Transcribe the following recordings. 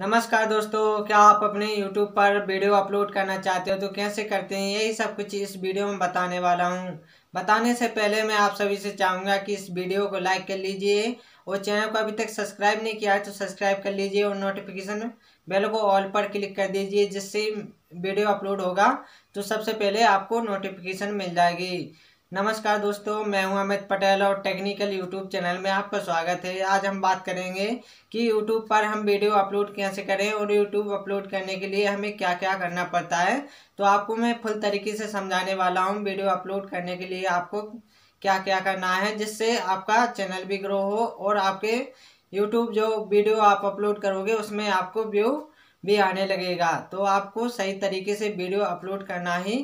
नमस्कार दोस्तों क्या आप अपने YouTube पर वीडियो अपलोड करना चाहते हो तो कैसे करते हैं यही सब कुछ इस वीडियो में बताने वाला हूं बताने से पहले मैं आप सभी से चाहूंगा कि इस वीडियो को लाइक कर लीजिए और चैनल को अभी तक सब्सक्राइब नहीं किया है तो सब्सक्राइब कर लीजिए और नोटिफिकेशन बेल को ऑल पर क्लिक कर दीजिए जिससे वीडियो अपलोड होगा तो सबसे पहले आपको नोटिफिकेशन मिल जाएगी नमस्कार दोस्तों मैं हूं अमित पटेल और टेक्निकल यूट्यूब चैनल में आपका स्वागत है आज हम बात करेंगे कि यूट्यूब पर हम वीडियो अपलोड कैसे करें और यूट्यूब अपलोड करने के लिए हमें क्या क्या करना पड़ता है तो आपको मैं फुल तरीके से समझाने वाला हूं वीडियो अपलोड करने के लिए आपको क्या क्या करना है जिससे आपका चैनल भी ग्रो हो और आपके यूट्यूब जो वीडियो आप अपलोड करोगे उसमें आपको व्यू भी आने लगेगा तो आपको सही तरीके से वीडियो अपलोड करना ही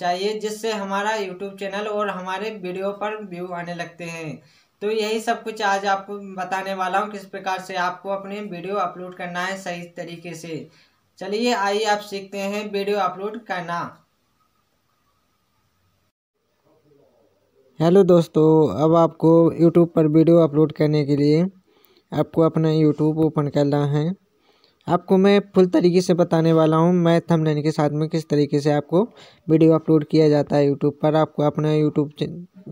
चाहिए जिससे हमारा यूट्यूब चैनल और हमारे वीडियो पर व्यू आने लगते हैं तो यही सब कुछ आज आपको बताने वाला हूँ किस प्रकार से आपको अपने वीडियो अपलोड करना है सही तरीके से चलिए आइए आप सीखते हैं वीडियो अपलोड करना हेलो दोस्तों अब आपको यूट्यूब पर वीडियो अपलोड करने के लिए आपको अपना यूट्यूब ओपन करना है आपको मैं फुल तरीके से बताने वाला हूँ मैं थंबनेल के साथ में किस तरीके से आपको वीडियो अपलोड किया जाता है यूट्यूब पर आपको अपना यूट्यूब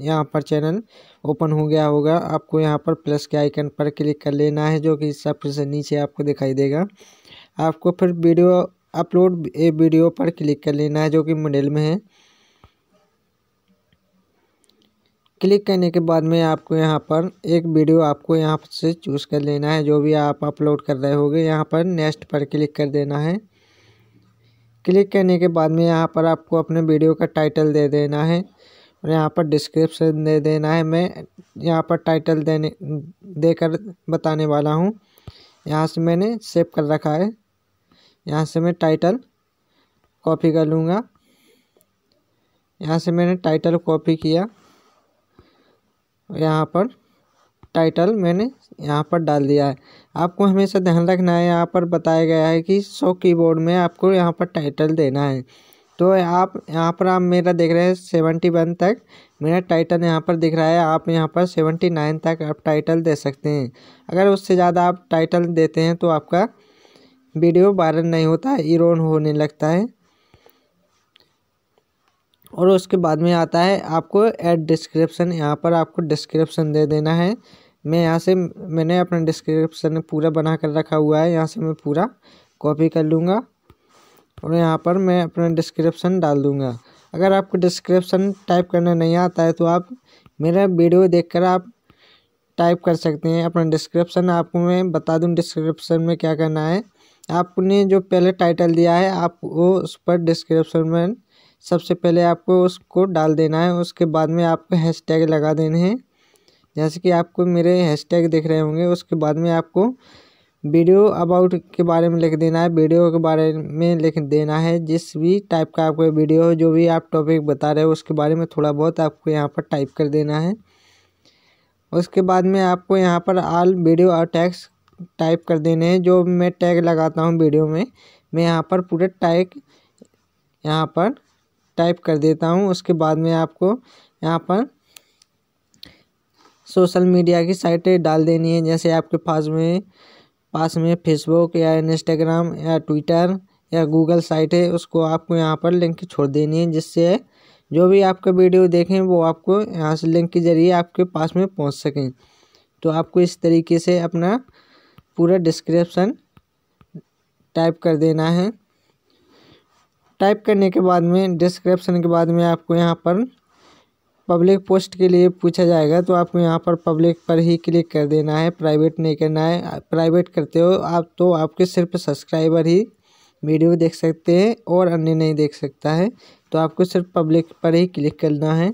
यहाँ पर चैनल ओपन हो गया होगा आपको यहाँ पर प्लस के आइकन पर क्लिक कर लेना है जो कि सबसे नीचे आपको दिखाई देगा आपको फिर वीडियो अपलोड ए वीडियो पर क्लिक कर लेना है जो कि मंडल में है क्लिक करने के बाद में आपको यहाँ पर एक वीडियो आपको यहाँ से चूज़ कर लेना है जो भी आप अपलोड कर रहे होगे यहाँ पर नेक्स्ट पर क्लिक कर देना है क्लिक करने के बाद में यहाँ पर आपको अपने वीडियो का टाइटल दे देना है और यहाँ पर डिस्क्रिप्शन दे देना है मैं यहाँ पर टाइटल देने देकर बताने वाला हूँ यहाँ से मैंने सेव कर रखा है यहाँ से मैं टाइटल कॉपी कर लूँगा यहाँ से मैंने टाइटल कॉपी किया यहाँ पर टाइटल मैंने यहाँ पर डाल दिया है आपको हमेशा ध्यान रखना है यहाँ पर बताया गया है कि सौ कीबोर्ड में आपको यहाँ पर टाइटल देना है तो आप यहाँ पर आप मेरा देख रहे हैं सेवेंटी वन तक मेरा टाइटल यहाँ पर दिख रहा है आप यहाँ पर सेवेंटी नाइन तक आप टाइटल दे सकते हैं अगर उससे ज़्यादा आप टाइटल देते हैं तो आपका वीडियो वायरल नहीं होता इरोन होने लगता है और उसके बाद में आता है आपको एड डिस्क्रिप्शन यहाँ पर आपको डिस्क्रिप्शन दे देना है मैं यहाँ से मैंने अपना डिस्क्रिप्शन पूरा बना कर रखा हुआ है यहाँ से मैं पूरा कॉपी कर लूँगा और यहाँ पर मैं अपना डिस्क्रिप्शन डाल दूँगा अगर आपको डिस्क्रिप्शन टाइप करना नहीं आता है तो आप मेरा वीडियो देख आप टाइप कर सकते हैं अपना डिस्क्रिप्शन आपको मैं बता दूँ डिस्क्रिप्शन में क्या करना है आपने जो पहले टाइटल दिया है आप वो उस पर डिस्क्रिप्शन में सबसे पहले आपको उसको डाल देना है उसके बाद में आपको हैश टैग लगा देने हैं जैसे कि आपको मेरे हैश टैग दिख रहे होंगे उसके बाद में आपको वीडियो अबाउट के बारे में लिख देना है वीडियो के बारे में लिख देना है जिस भी टाइप का आपको वीडियो हो जो भी आप टॉपिक बता रहे हो उसके बारे में थोड़ा बहुत आपको यहाँ पर टाइप कर देना है उसके बाद में आपको यहाँ पर आल वीडियो और टैक्स टाइप कर देने हैं जो मैं टैग लगाता हूँ वीडियो में मैं यहाँ पर पूरे टैग यहाँ पर टाइप कर देता हूँ उसके बाद में आपको यहाँ पर सोशल मीडिया की साइटें डाल देनी है जैसे आपके पास में पास में फेसबुक या इंस्टाग्राम या ट्विटर या गूगल साइट है उसको आपको यहाँ पर लिंक छोड़ देनी है जिससे जो भी आपका वीडियो देखें वो आपको यहाँ से लिंक के ज़रिए आपके पास में पहुँच सकें तो आपको इस तरीके से अपना पूरा डिस्क्रिप्शन टाइप कर देना है टाइप करने के बाद में डिस्क्रिप्शन के बाद में आपको यहाँ पर पब्लिक पोस्ट के लिए पूछा जाएगा तो आपको यहाँ पर पब्लिक पर ही क्लिक कर देना है प्राइवेट नहीं करना है प्राइवेट करते हो आप तो आपके सिर्फ सब्सक्राइबर ही वीडियो देख सकते हैं और अन्य नहीं देख सकता है तो आपको सिर्फ पब्लिक पर ही क्लिक करना है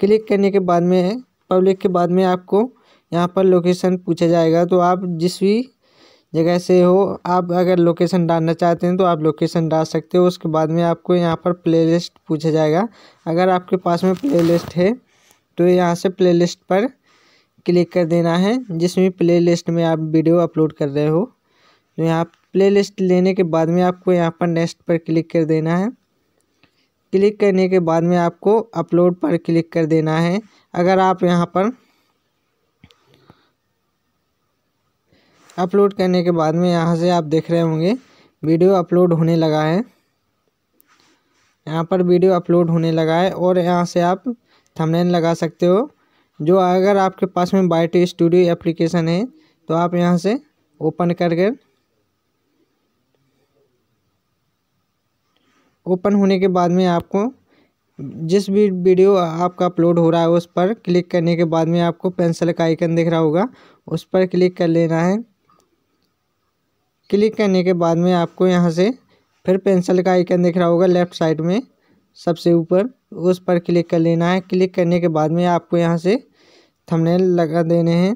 क्लिक करने के बाद में पब्लिक के बाद में आपको यहाँ पर लोकेशन पूछा जाएगा तो आप जिस भी जगह से हो आप अगर लोकेशन डालना चाहते हैं तो आप लोकेशन डाल सकते हो उसके बाद में आपको यहाँ पर प्लेलिस्ट पूछा जाएगा अगर आपके पास में प्लेलिस्ट है तो यहाँ से प्लेलिस्ट पर क्लिक कर देना है जिसमें प्लेलिस्ट में आप वीडियो अपलोड कर रहे हो तो यहाँ लिस्ट लेने के बाद में आपको यहाँ पर नेक्स्ट पर क्लिक कर देना है क्लिक करने के बाद में आपको अपलोड पर क्लिक कर देना है अगर आप यहाँ पर अपलोड करने के बाद में यहाँ से आप देख रहे होंगे वीडियो अपलोड होने लगा है यहाँ पर वीडियो अपलोड होने लगा है और यहाँ से आप थंबनेल लगा सकते हो जो अगर आपके पास में बाइट स्टूडियो एप्लीकेशन है तो आप यहाँ से ओपन करके ओपन होने के बाद में आपको जिस भी वीडियो आपका अपलोड हो रहा है उस पर क्लिक करने के बाद में आपको पेंसिल का आइकन दिख रहा होगा उस पर क्लिक कर लेना है क्लिक करने के बाद में आपको यहाँ से फिर पेंसिल का आइकन दिख रहा होगा लेफ़्ट साइड में सबसे ऊपर उस पर क्लिक कर लेना है क्लिक करने के बाद में आपको यहाँ से थंबनेल लगा देने हैं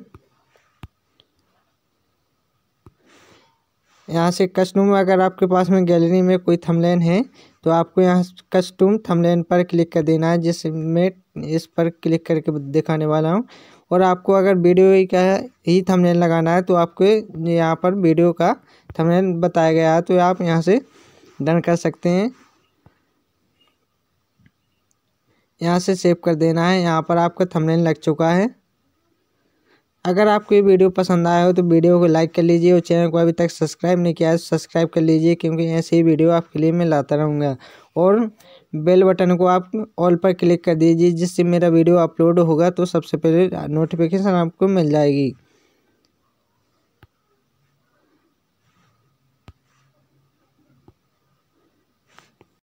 यहाँ से कस्टम अगर आपके पास में गैलरी में कोई थंबनेल है तो आपको यहाँ कस्टम थंबनेल पर क्लिक कर देना है जिसमें इस पर क्लिक करके दिखाने वाला हूँ और आपको अगर वीडियो ही का ही थंबनेल लगाना है तो आपको यहाँ पर वीडियो का थंबनेल बताया गया है तो आप यहाँ से डन कर सकते हैं यहाँ से सेव कर देना है यहाँ पर आपका थंबनेल लग चुका है अगर आपको ये वीडियो पसंद आया हो तो वीडियो को लाइक कर लीजिए और चैनल को अभी तक सब्सक्राइब नहीं किया है सब्सक्राइब तो कर लीजिए क्योंकि ऐसे ही वीडियो आपके लिए मैं लाता रहूँगा और बेल बटन को आप ऑल पर क्लिक कर दीजिए जिससे मेरा वीडियो अपलोड होगा तो सबसे पहले नोटिफिकेशन आपको मिल जाएगी